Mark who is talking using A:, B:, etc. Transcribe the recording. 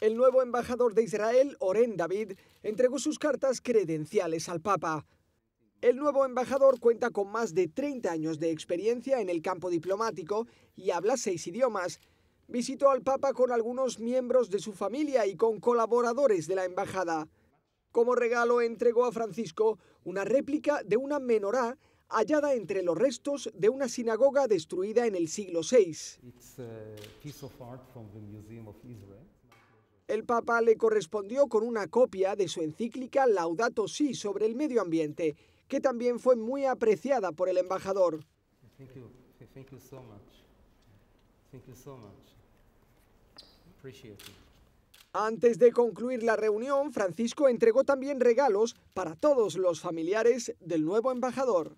A: El nuevo embajador de Israel, Oren David, entregó sus cartas credenciales al Papa. El nuevo embajador cuenta con más de 30 años de experiencia en el campo diplomático y habla seis idiomas. Visitó al Papa con algunos miembros de su familia y con colaboradores de la embajada. Como regalo entregó a Francisco una réplica de una menorá hallada entre los restos de una sinagoga destruida en el siglo VI. El Papa le correspondió con una copia de su encíclica Laudato Si sobre el medio ambiente, que también fue muy apreciada por el embajador. Antes de concluir la reunión, Francisco entregó también regalos para todos los familiares del nuevo embajador.